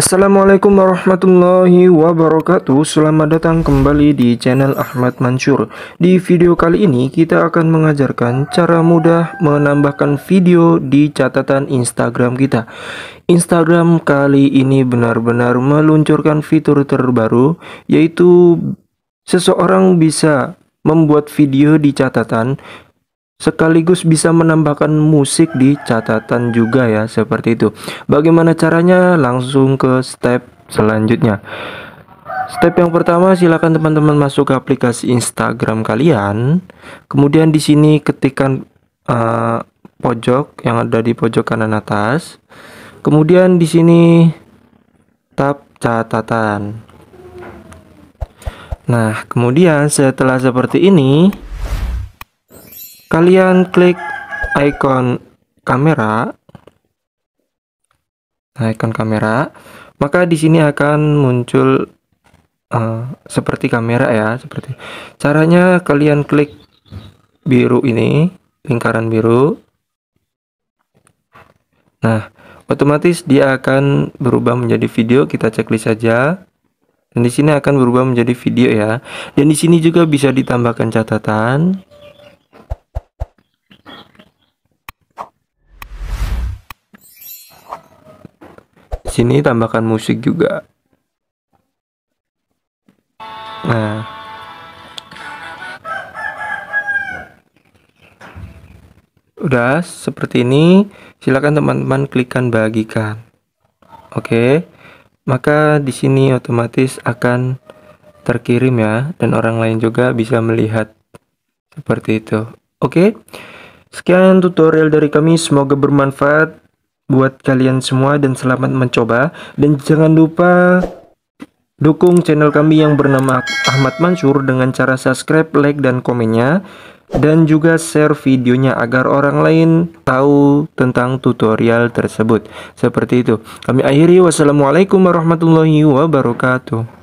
Assalamualaikum warahmatullahi wabarakatuh Selamat datang kembali di channel Ahmad Mansur Di video kali ini kita akan mengajarkan cara mudah menambahkan video di catatan Instagram kita Instagram kali ini benar-benar meluncurkan fitur terbaru Yaitu seseorang bisa membuat video di catatan sekaligus bisa menambahkan musik di catatan juga ya seperti itu bagaimana caranya langsung ke step selanjutnya step yang pertama silakan teman-teman masuk ke aplikasi Instagram kalian kemudian di sini ketikkan uh, pojok yang ada di pojok kanan atas kemudian di sini tab catatan nah kemudian setelah seperti ini kalian klik icon kamera icon kamera maka di sini akan muncul uh, seperti kamera ya seperti caranya kalian klik biru ini lingkaran biru nah otomatis dia akan berubah menjadi video kita ceklis saja dan di sini akan berubah menjadi video ya dan di sini juga bisa ditambahkan catatan sini tambahkan musik juga nah udah seperti ini silakan teman-teman klikkan bagikan oke maka di sini otomatis akan terkirim ya dan orang lain juga bisa melihat seperti itu oke sekian tutorial dari kami semoga bermanfaat buat kalian semua dan selamat mencoba dan jangan lupa dukung channel kami yang bernama Ahmad Mansur dengan cara subscribe, like dan komennya dan juga share videonya agar orang lain tahu tentang tutorial tersebut. Seperti itu. Kami akhiri wassalamualaikum warahmatullahi wabarakatuh.